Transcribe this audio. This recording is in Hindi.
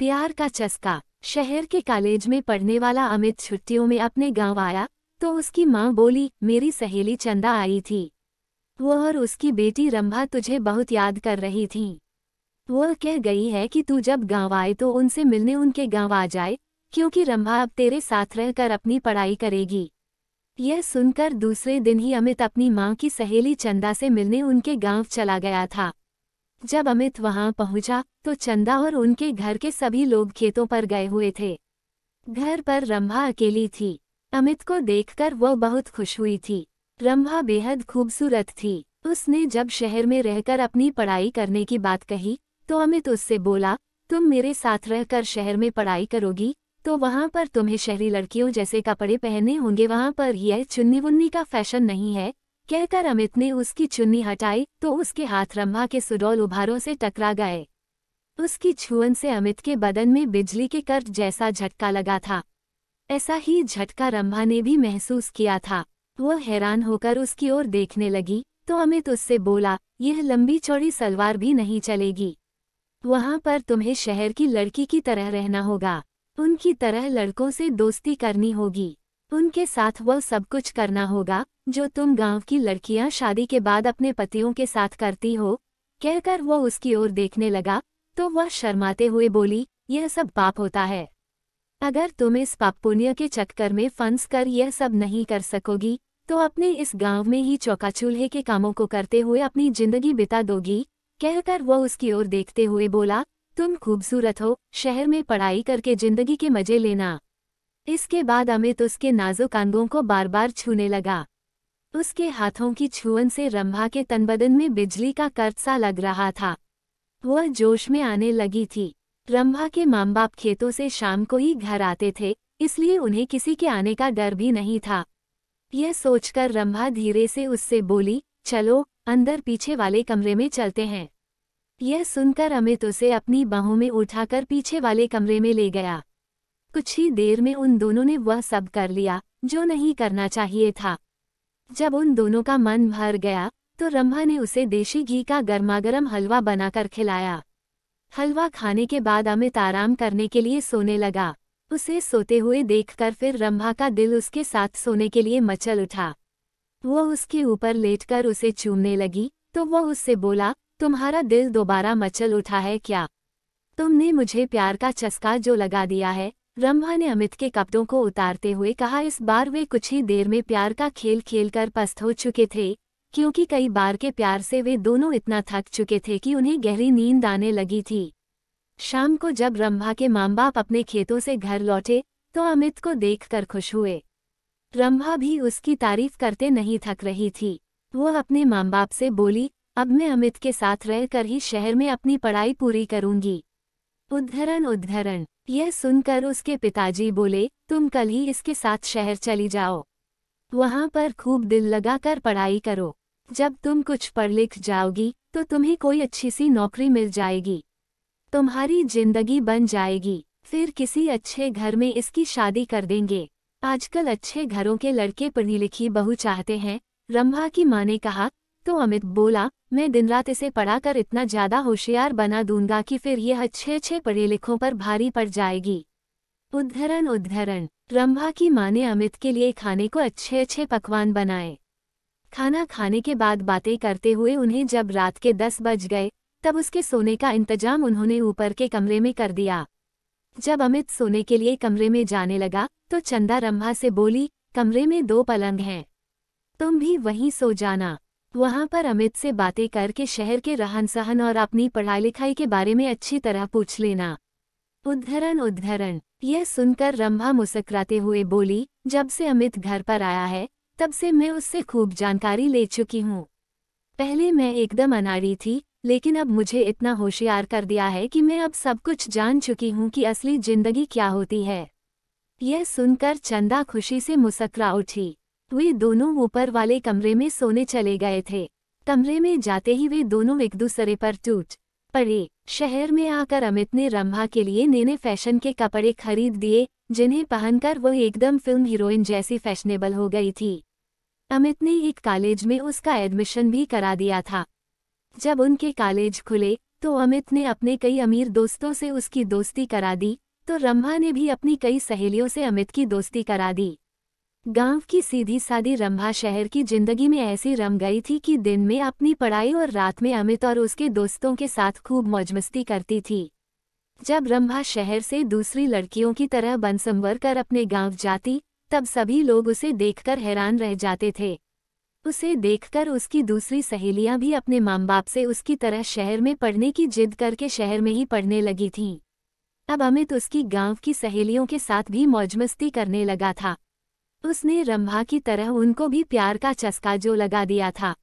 प्यार का चस्का शहर के कॉलेज में पढ़ने वाला अमित छुट्टियों में अपने गांव आया तो उसकी माँ बोली मेरी सहेली चंदा आई थी वह और उसकी बेटी रंभा तुझे बहुत याद कर रही थी वह कह गई है कि तू जब गांव आए तो उनसे मिलने उनके गांव आ जाए क्योंकि रंभा अब तेरे साथ रहकर अपनी पढ़ाई करेगी यह सुनकर दूसरे दिन ही अमित अपनी माँ की सहेली चंदा से मिलने उनके गांव चला गया था जब अमित वहां पहुंचा तो चंदा और उनके घर के सभी लोग खेतों पर गए हुए थे घर पर रंभा अकेली थी अमित को देखकर वह बहुत खुश हुई थी रंभा बेहद खूबसूरत थी उसने जब शहर में रहकर अपनी पढ़ाई करने की बात कही तो अमित उससे बोला तुम मेरे साथ रहकर शहर में पढ़ाई करोगी तो वहाँ पर तुम्हें शहरी लड़कियों जैसे कपड़े पहनने होंगे वहाँ पर यह चुन्नी वुन्नी का फैशन नहीं है कहकर अमित ने उसकी चुन्नी हटाई तो उसके हाथ रंभा के सुडौल उभारों से टकरा गए उसकी छुअन से अमित के बदन में बिजली के कर जैसा झटका लगा था ऐसा ही झटका रम्भा ने भी महसूस किया था वह हैरान होकर उसकी ओर देखने लगी तो अमित उससे बोला यह लंबी चौड़ी सलवार भी नहीं चलेगी वहाँ पर तुम्हें शहर की लड़की की तरह रहना होगा उनकी तरह लड़कों से दोस्ती करनी होगी उनके साथ वो सब कुछ करना होगा जो तुम गांव की लड़कियां शादी के बाद अपने पतियों के साथ करती हो कहकर वो उसकी ओर देखने लगा तो वह शर्माते हुए बोली यह सब पाप होता है अगर तुम इस पाप पुण्य के चक्कर में फंस कर यह सब नहीं कर सकोगी तो अपने इस गांव में ही चौका चूल्हे के कामों को करते हुए अपनी जिंदगी बिता दोगी कहकर वह उसकी ओर देखते हुए बोला तुम खूबसूरत हो शहर में पढ़ाई करके जिंदगी के मजे लेना इसके बाद अमित उसके नाजुक अंगों को बार बार छूने लगा उसके हाथों की छुअन से रंभा के तनबदन में बिजली का कर्जा लग रहा था वह जोश में आने लगी थी रंभा के माम बाप खेतों से शाम को ही घर आते थे इसलिए उन्हें किसी के आने का डर भी नहीं था यह सोचकर रंभा धीरे से उससे बोली चलो अंदर पीछे वाले कमरे में चलते हैं यह सुनकर अमित उसे अपनी बाहों में उठाकर पीछे वाले कमरे में ले गया कुछ ही देर में उन दोनों ने वह सब कर लिया जो नहीं करना चाहिए था जब उन दोनों का मन भर गया तो रंभा ने उसे देशी घी का गर्मागर्म हलवा बनाकर खिलाया हलवा खाने के बाद अमित आराम करने के लिए सोने लगा उसे सोते हुए देखकर फिर रंभा का दिल उसके साथ सोने के लिए मचल उठा वो उसके ऊपर लेटकर उसे चूमने लगी तो वह उससे बोला तुम्हारा दिल दोबारा मचल उठा है क्या तुमने मुझे प्यार का चस्का जो लगा दिया है रंभा ने अमित के कपड़ों को उतारते हुए कहा इस बार वे कुछ ही देर में प्यार का खेल खेलकर पस्त हो चुके थे क्योंकि कई बार के प्यार से वे दोनों इतना थक चुके थे कि उन्हें गहरी नींद आने लगी थी शाम को जब रंभा के माम बाप अपने खेतों से घर लौटे तो अमित को देखकर खुश हुए रंभा भी उसकी तारीफ करते नहीं थक रही थी वो अपने माम बाप से बोली अब मैं अमित के साथ रहकर ही शहर में अपनी पढ़ाई पूरी करूंगी उद्धरण उद्धरण यह सुनकर उसके पिताजी बोले तुम कल ही इसके साथ शहर चली जाओ वहाँ पर खूब दिल लगाकर पढ़ाई करो जब तुम कुछ पढ़ लिख जाओगी तो तुम्हें कोई अच्छी सी नौकरी मिल जाएगी तुम्हारी जिंदगी बन जाएगी फिर किसी अच्छे घर में इसकी शादी कर देंगे आजकल अच्छे घरों के लड़के पढ़ी लिखी बहू चाहते हैं रंभा की माँ ने कहा तो अमित बोला मैं दिन रात इसे पढ़ाकर इतना ज्यादा होशियार बना दूंगा कि फिर यह अच्छे अच्छे पढ़े लिखों पर भारी पड़ जाएगी उद्धरण उद्धरण रंभा की माँ ने अमित के लिए खाने को अच्छे अच्छे पकवान बनाए खाना खाने के बाद बातें करते हुए उन्हें जब रात के दस बज गए तब उसके सोने का इंतजाम उन्होंने ऊपर के कमरे में कर दिया जब अमित सोने के लिए कमरे में जाने लगा तो चंदा रंभा से बोली कमरे में दो पलंग हैं तुम भी वहीं सो जाना वहाँ पर अमित से बातें करके शहर के रहन सहन और अपनी पढ़ाई लिखाई के बारे में अच्छी तरह पूछ लेना उद्धरण उद्धरण यह सुनकर रंभा मुस्कराते हुए बोली जब से अमित घर पर आया है तब से मैं उससे खूब जानकारी ले चुकी हूँ पहले मैं एकदम अनाड़ी थी लेकिन अब मुझे इतना होशियार कर दिया है कि मैं अब सब कुछ जान चुकी हूँ कि असली जिंदगी क्या होती है यह सुनकर चंदा खुशी से मुस्करा उठी वे दोनों ऊपर वाले कमरे में सोने चले गए थे कमरे में जाते ही वे दोनों एक दूसरे पर टूट पड़े शहर में आकर अमित ने रंभा के लिए नैने फैशन के कपड़े खरीद दिए जिन्हें पहनकर वह एकदम फिल्म हीरोइन जैसी फैशनेबल हो गई थी अमित ने एक कॉलेज में उसका एडमिशन भी करा दिया था जब उनके कॉलेज खुले तो अमित ने अपने कई अमीर दोस्तों से उसकी दोस्ती करा दी तो रंभा ने भी अपनी कई सहेलियों से अमित की दोस्ती करा दी गांव की सीधी सादी रंभा शहर की जिंदगी में ऐसी रम गई थी कि दिन में अपनी पढ़ाई और रात में अमित और उसके दोस्तों के साथ खूब मौज मस्ती करती थी जब रंभा शहर से दूसरी लड़कियों की तरह बनसंवर कर अपने गांव जाती तब सभी लोग उसे देखकर हैरान रह जाते थे उसे देखकर उसकी दूसरी सहेलियां भी अपने माम बाप से उसकी तरह शहर में पढ़ने की जिद करके शहर में ही पढ़ने लगी थीं अब अमित उसकी गांव की सहेलियों के साथ भी मौज मस्ती करने लगा था उसने रंभा की तरह उनको भी प्यार का चस्का जो लगा दिया था